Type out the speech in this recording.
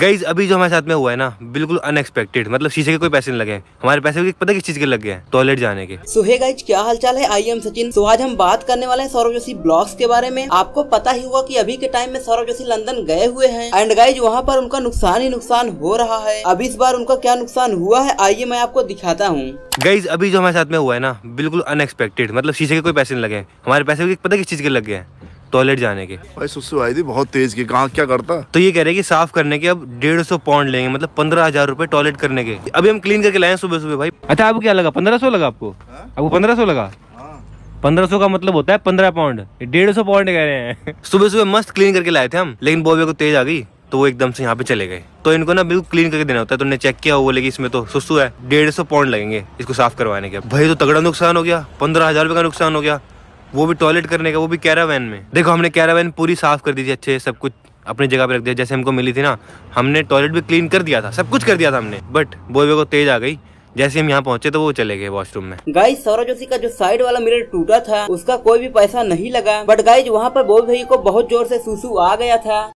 Guys अभी जो हमारे साथ में हुआ है ना बिल्कुल अनएक्सपेक्टेड मतलब शीशे के कोई पैसे नहीं लगे हमारे पैसे पता किस चीज के लग गए टॉयलेट जाने के सो हे गाइज क्या हालचाल है आई एम सचिन तो आज हम बात करने वाले हैं सौरभ जोशी ब्लॉग्स के बारे में आपको पता ही हुआ कि अभी के टाइम में सौरभ जोशी लंदन गए हुए हैं एंड गाइज वहाँ पर उनका नुकसान ही नुकसान हो रहा है अभी इस बार उनका क्या नुकसान हुआ है आइए मैं आपको दिखाता हूँ गाइज अभी जो हमारे साथ में हुआ है ना बिल्कुल अनएक्सपेक्टेड मतलब शीशे के कोई पैसे नहीं लगे हमारे पैसे पता किस चीज के लग गए टॉयलेट जाने के भाई सुसु आई थी बहुत तेज की कहा क्या करता तो ये कह रहे कि साफ करने के अब डेढ़ सौ पाउंड लेंगे मतलब पंद्रह हजार रूपए टॉयलेट करने के अभी हम क्लीन करके लाए सुबह सुबह भाई अच्छा आपको क्या लगा पंद्रह लगा आपको आपको हाँ। पंद्रह सौ लगा हाँ। पंद्रह सौ का मतलब होता है पंद्रह पाउंड डेढ़ सौ पाउंड कह रहे हैं सुबह सुबह मस्त क्लीन करके लाए थे हम लेकिन बॉबे को तेज आ गई तो वो एकदम से यहाँ पे चले गए तो इनको ना बिल्कुल क्लीन करके देना होता है तो चेक किया वो लेकिन इसमें तो सुसु है डेढ़ सौ पाउंड लगेंगे इसको साफ करवाने के भाई तो तगड़ा नुकसान हो गया पंद्रह हजार रुपए का नुकसान हो गया वो भी टॉयलेट करने का वो भी कैरावैन में देखो हमने कैरावैन पूरी साफ कर दी थी अच्छे सब कुछ अपनी जगह पे रख दिया जैसे हमको मिली थी ना हमने टॉयलेट भी क्लीन कर दिया था सब कुछ कर दिया था हमने बट बोलवे को तेज आ गई जैसे हम यहाँ पहुंचे तो वो चले गए वॉशरूम में गाइस सौरभ जोशी का जो साइड वाला मिरर टूटा था उसका कोई भी पैसा नहीं लगा बट गाइज वहाँ पर बोल भाई को बहुत जोर से सुसु आ गया था